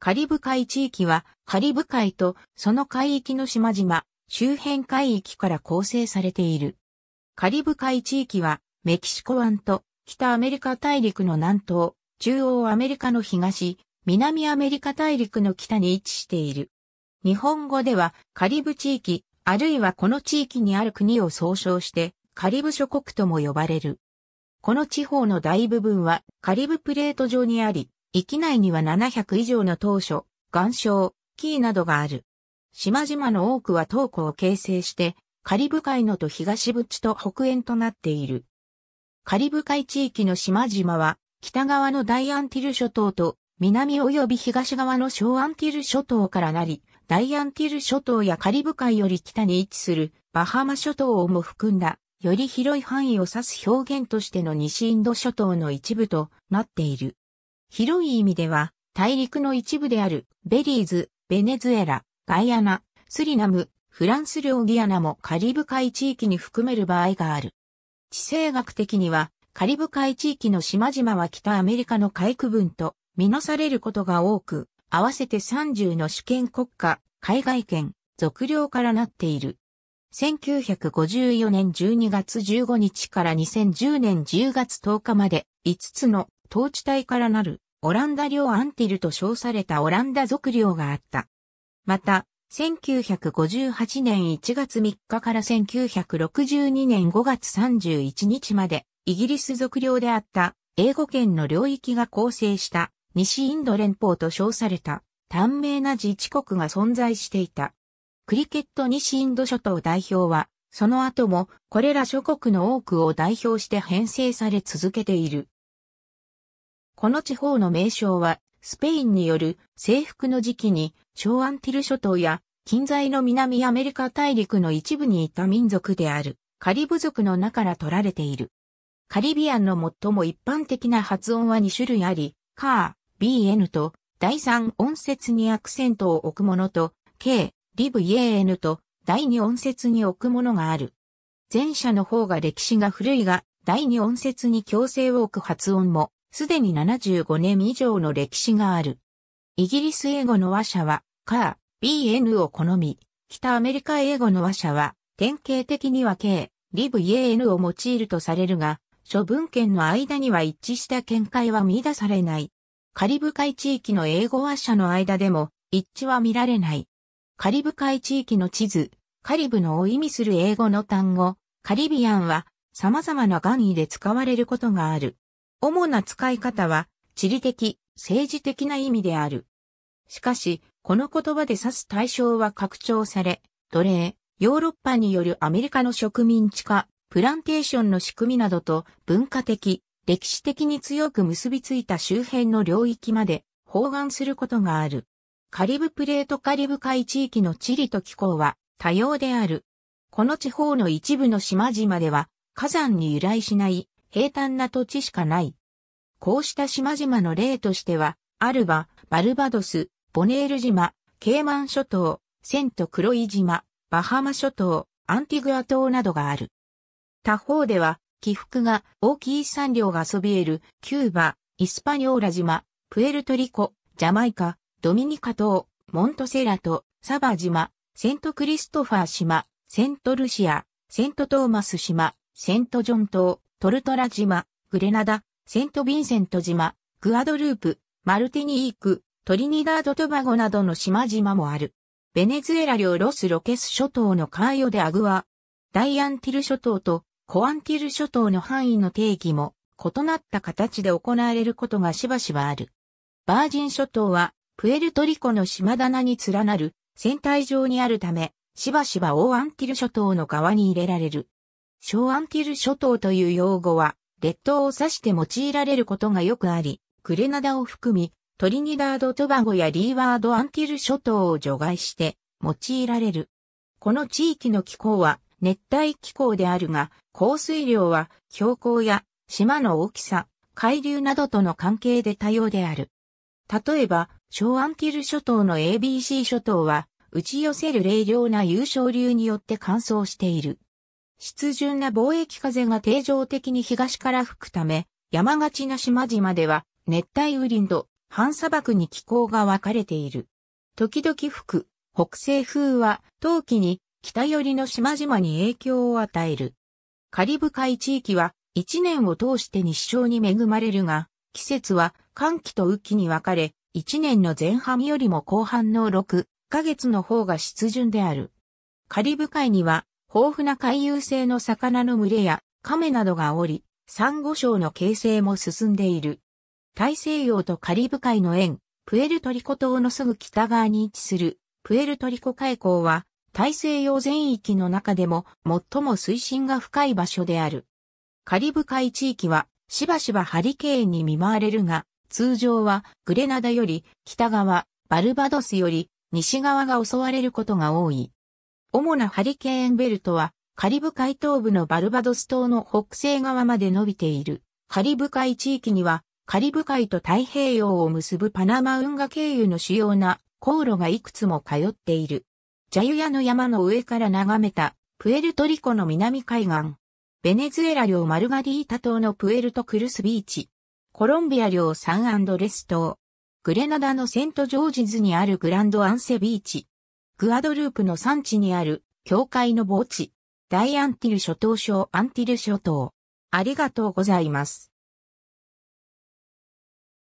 カリブ海地域は、カリブ海とその海域の島々、周辺海域から構成されている。カリブ海地域は、メキシコ湾と北アメリカ大陸の南東、中央アメリカの東、南アメリカ大陸の北に位置している。日本語では、カリブ地域、あるいはこの地域にある国を総称して、カリブ諸国とも呼ばれる。この地方の大部分はカリブプレート上にあり、域内には700以上の島初、岩礁、キーなどがある。島々の多くは島湖を形成して、カリブ海のと東淵と北縁となっている。カリブ海地域の島々は、北側の大アンティル諸島と、南及び東側の小アンティル諸島からなり、大アンティル諸島やカリブ海より北に位置するバハマ諸島をも含んだ、より広い範囲を指す表現としての西インド諸島の一部となっている。広い意味では、大陸の一部である、ベリーズ、ベネズエラ、ガイアナ、スリナム、フランス領ギアナもカリブ海地域に含める場合がある。地政学的には、カリブ海地域の島々は北アメリカの海区分とみなされることが多く、合わせて30の主権国家、海外権、属領からなっている。1954年12月15日から2010年10月10日まで5つの統治体からなるオランダ領アンティルと称されたオランダ属領があった。また、1958年1月3日から1962年5月31日までイギリス属領であった英語圏の領域が構成した西インド連邦と称された短命な自治国が存在していた。クリケット西インド諸島代表はその後もこれら諸国の多くを代表して編成され続けている。この地方の名称は、スペインによる征服の時期に、小アンティル諸島や、近在の南アメリカ大陸の一部にいた民族である、カリブ族の中から取られている。カリビアンの最も一般的な発音は2種類あり、カー、bn と、第3音節にアクセントを置くものと、k、リブ an と、第2音節に置くものがある。前者の方が歴史が古いが、第2音節に強制を置く発音も、すでに75年以上の歴史がある。イギリス英語の話者は、カー、BN を好み、北アメリカ英語の話者は、典型的には K、リブ EN を用いるとされるが、諸文献の間には一致した見解は見出されない。カリブ海地域の英語話者の間でも一致は見られない。カリブ海地域の地図、カリブのを意味する英語の単語、カリビアンは様々な含義で使われることがある。主な使い方は、地理的、政治的な意味である。しかし、この言葉で指す対象は拡張され、奴隷、ヨーロッパによるアメリカの植民地化、プランテーションの仕組みなどと文化的、歴史的に強く結びついた周辺の領域まで包含することがある。カリブプレートカリブ海地域の地理と気候は多様である。この地方の一部の島々では火山に由来しない平坦な土地しかない。こうした島々の例としては、アルバ、バルバドス、ボネール島、ケイマン諸島、セントクロイ島、バハマ諸島、アンティグア島などがある。他方では、起伏が大きい産量がそびえる、キューバ、イスパニョーラ島、プエルトリコ、ジャマイカ、ドミニカ島、モントセラ島、サバ島、セントクリストファー島、セントルシア、セントトーマス島、セントジョン島、トルトラ島、グレナダ、セント・ヴィンセント島、グアドループ、マルティニーク、トリニダード・トバゴなどの島々もある。ベネズエラ領ロス・ロケス諸島のカーヨ・でアグア、ダイアンティル諸島とコアンティル諸島の範囲の定義も異なった形で行われることがしばしばある。バージン諸島はプエルトリコの島棚に連なる船体上にあるため、しばしばオーアンティル諸島の側に入れられる。小アンティル諸島という用語は、列島を指して用いられることがよくあり、クレナダを含み、トリニダード・トバゴやリーワード・アンティル諸島を除外して用いられる。この地域の気候は熱帯気候であるが、降水量は標高や島の大きさ、海流などとの関係で多様である。例えば、小アンティル諸島の ABC 諸島は、打ち寄せる冷涼な優勝流によって乾燥している。湿潤な貿易風が定常的に東から吹くため、山がちな島々では熱帯雨林と半砂漠に気候が分かれている。時々吹く北西風は冬季に北寄りの島々に影響を与える。カリブ海地域は一年を通して日照に恵まれるが、季節は寒気と雨季に分かれ、一年の前半よりも後半の6ヶ月の方が湿潤である。カリブ海には豊富な海遊性の魚の群れや亀などがおり、サンゴ礁の形成も進んでいる。大西洋とカリブ海の縁、プエルトリコ島のすぐ北側に位置するプエルトリコ海溝は大西洋全域の中でも最も水深が深い場所である。カリブ海地域はしばしばハリケーンに見舞われるが、通常はグレナダより北側、バルバドスより西側が襲われることが多い。主なハリケーンベルトは、カリブ海東部のバルバドス島の北西側まで伸びている。カリブ海地域には、カリブ海と太平洋を結ぶパナマ運河経由の主要な航路がいくつも通っている。ジャユヤの山の上から眺めた、プエルトリコの南海岸。ベネズエラ領マルガリータ島のプエルトクルスビーチ。コロンビア領サンアンドレス島。グレナダのセントジョージズにあるグランドアンセビーチ。グアドループの産地にある教会の墓地、大アンティル諸島省アンティル諸島。ありがとうございます。